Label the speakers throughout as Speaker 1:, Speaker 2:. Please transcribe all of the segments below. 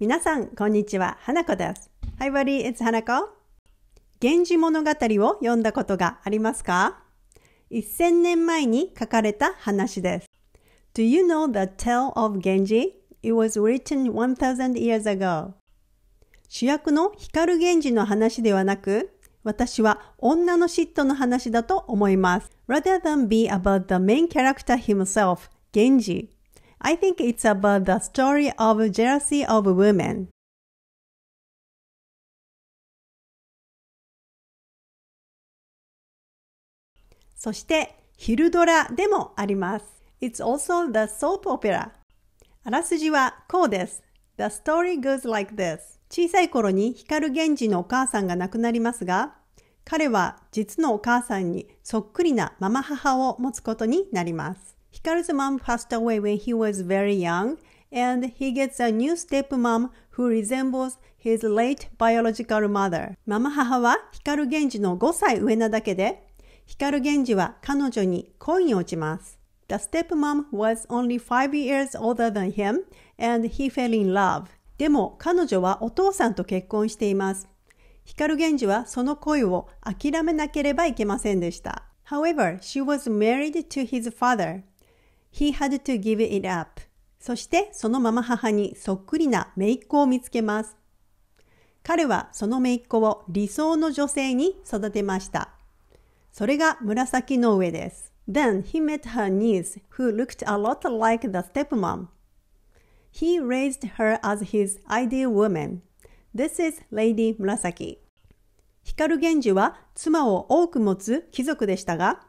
Speaker 1: 皆さん、こんにちは。花子です。Hi, buddy. It's 花子。源氏物語を読んだことがありますか ?1000 年前に書かれた話です。Do you know the tale of Genji? It was written 1000 years ago. 主役の光源氏の話ではなく、私は女の嫉妬の話だと思います。Rather than be about the main character himself, Genji. I think it's about the story of jealousy of women. そして、昼ドラでもあります。It's also the soap opera. あらすじはこうです。The story goes like this. 小さい頃に光源氏のお母さんが亡くなりますが、彼は実のお母さんにそっくりなママ母を持つことになります。Hikaru's mom passed away when he was very young, and he gets a new stepmom who resembles his late biological mother. ママ母は光源氏の5歳上なだけで、光源氏は彼女に恋に落ちます。The stepmom was only five years older than him, and he fell in love. でも彼女はお父さんと結婚しています。光源氏はその恋を諦めなければいけませんでした。However, she was married to his father. He had to give it up. そしてそのまま母にそっくりな姪っ子を見つけます。彼はその姪っ子を理想の女性に育てました。それが紫の上です。Then he met her niece, who looked a lot like the stepmom. He raised her as his ideal woman. This is Lady 紫。u r a s a i 光源氏は妻を多く持つ貴族でしたが、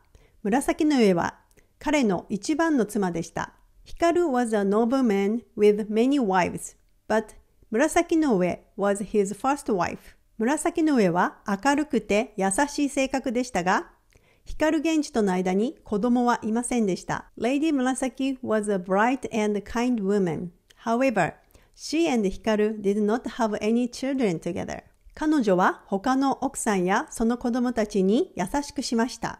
Speaker 1: 紫の上は彼の一番の妻でした。光 was a nobleman with many wives, but 紫の上 was his first wife. 紫の上は明るくて優しい性格でしたが、光源氏との間に子供はいませんでした。Lady Murasaki was a bright and kind woman. However, she and 光 did not have any children together. 彼女は他の奥さんやその子供たちに優しくしました。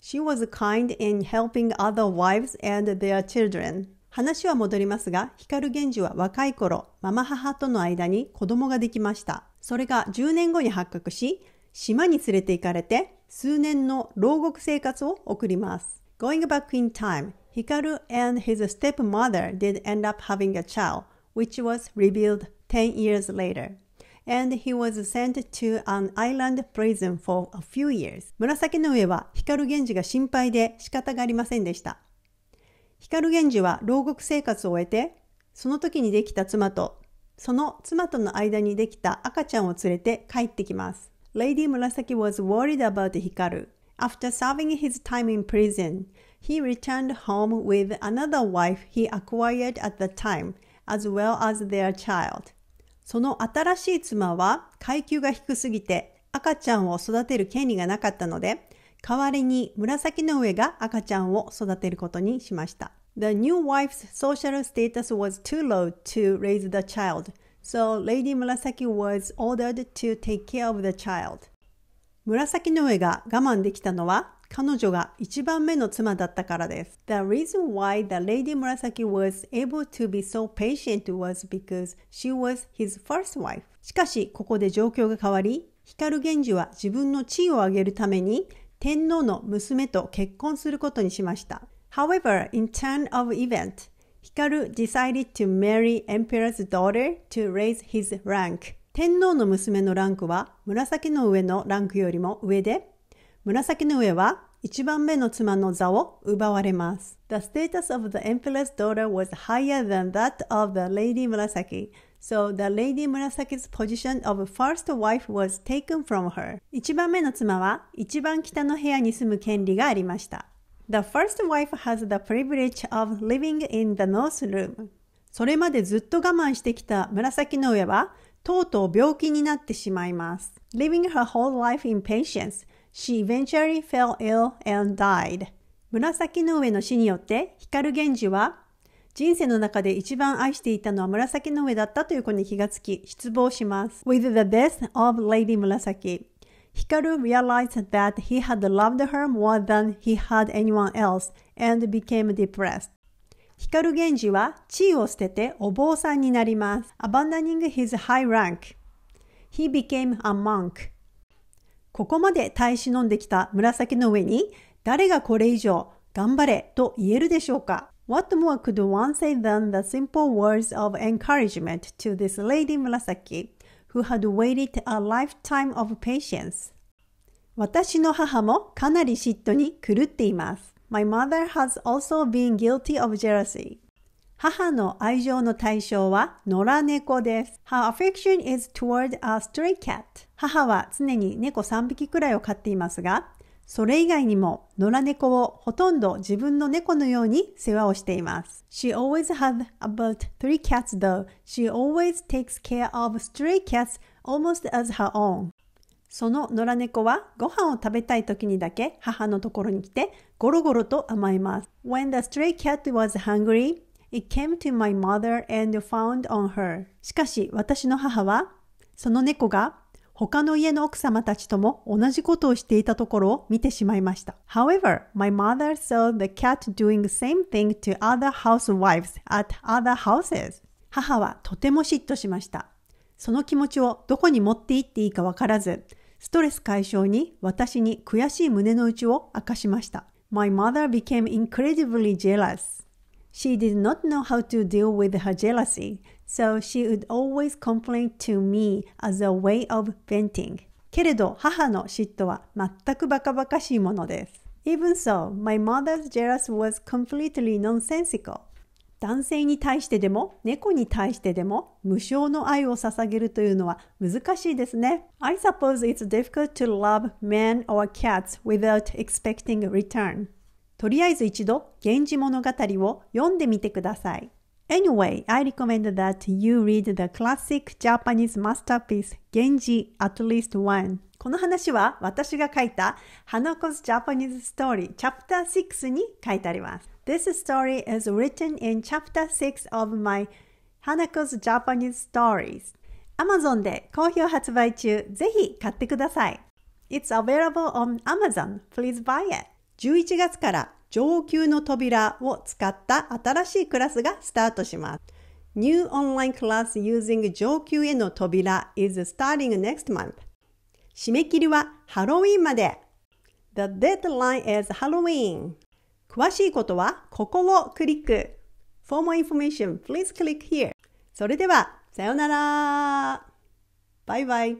Speaker 1: She was kind in helping other wives and their children. 話は戻りますが、光源氏は若い頃、ママ母との間に子供ができました。それが10年後に発覚し、島に連れて行かれて、数年の牢獄生活を送ります。Going back in time, Hikaru and his stepmother did end up having a child, which was revealed 10 years later. and he was sent to an island prison for a few years. 紫の上は光源氏が心配で仕方がありませんでした。光源氏は牢獄生活を終えて、その時にできた妻と、その妻との間にできた赤ちゃんを連れて帰ってきます。Lady 紫 was worried about Hikaru. After serving his time in prison, he returned home with another wife he acquired at the time, as well as their child. その新しい妻は階級が低すぎて赤ちゃんを育てる権利がなかったので、代わりに紫の上が赤ちゃんを育てることにしました。The new wife's social status was too low to raise the child, so Lady Murasaki was ordered to take care of the child. 紫の上が我慢できたのは彼女が一番目の妻だったからです。The reason why the Lady Murasaki was able to be so patient was because she was his first wife. しかし、ここで状況が変わり、光源氏は自分の地位を上げるために、天皇の娘と結婚することにしました。However, in turn of event, Hikaru decided to marry Emperor's daughter to raise his rank. 天皇の娘のランクは紫の上のランクよりも上で、紫の上は一番目の妻の座を奪われます。The status of the empress daughter was higher than that of the Lady Murasaki, so the Lady Murasaki's position of first wife was taken from her. 一番目の妻は一番北の部屋に住む権利がありました。The first wife has the privilege of living in the north room. それまでずっと我慢してきた紫の上はとうとう病気になってしまいます。Living her whole life in patience, She eventually fell ill and died. 紫の上の死によって光源氏は人生の中で一番愛していたのは紫の上だったという子に気がつき失望します。With the death of Lady 紫 Hikaru realized that he had loved her more than he had anyone else and became depressed. 光源氏は地位を捨ててお坊さんになります。Abandoning his high rank, he became a monk. ここまで耐え忍んできた紫の上に、誰がこれ以上、頑張れと言えるでしょうか What more could one say than the simple words of encouragement to this lady Murasaki, who had waited a lifetime of patience? 私の母もかなり嫉妬に狂っています。My mother has also been guilty of jealousy. 母の愛情の対象は野良猫です。Her affection is toward a stray cat. 母は常に猫3匹くらいを飼っていますが、それ以外にも野良猫をほとんど自分の猫のように世話をしています。She always had about three cats though. She always takes care of stray cats almost as her own. その野良猫はご飯を食べたい時にだけ母のところに来てゴロゴロと甘えます。When the stray cat was hungry, It came to my mother and found on her. しかし私の母は、その猫が他の家の奥様たちとも同じことをしていたところを見てしまいました。However, my mother saw the cat doing the same thing to other housewives at other houses. 母はとても嫉妬しました。その気持ちをどこに持っていっていいかわからず、ストレス解消に私に悔しい胸の内を明かしました。My mother became incredibly jealous. She did not know how to deal with her jealousy, so she would always complain to me as a way of venting. けれど母の嫉妬は全くバカバカしいものです。Even so, my mother's jealousy was completely nonsensical. 男性に対してでも猫に対してでも無償の愛を捧げるというのは難しいですね。I suppose it's difficult to love men or cats without expecting a return. とりあえず一度、源氏物語を読んでみてください。Anyway, I recommend that you read the classic Japanese masterpiece Genji at least one. この話は私が書いた Hanako's Japanese Story Chapter 6に書いてあります。This story is written in Chapter 6 of my Hanako's Japanese Stories. Amazon で好評発売中、ぜひ買ってください。It's available on Amazon. Please buy it. 11月から上級の扉を使った新しいクラスがスタートします。New online class using 上級への扉 is starting next month. 締め切りはハロウィンまで。The deadline is Halloween. 詳しいことはここをクリック。For more information, please click here. それでは、さようならバイバイ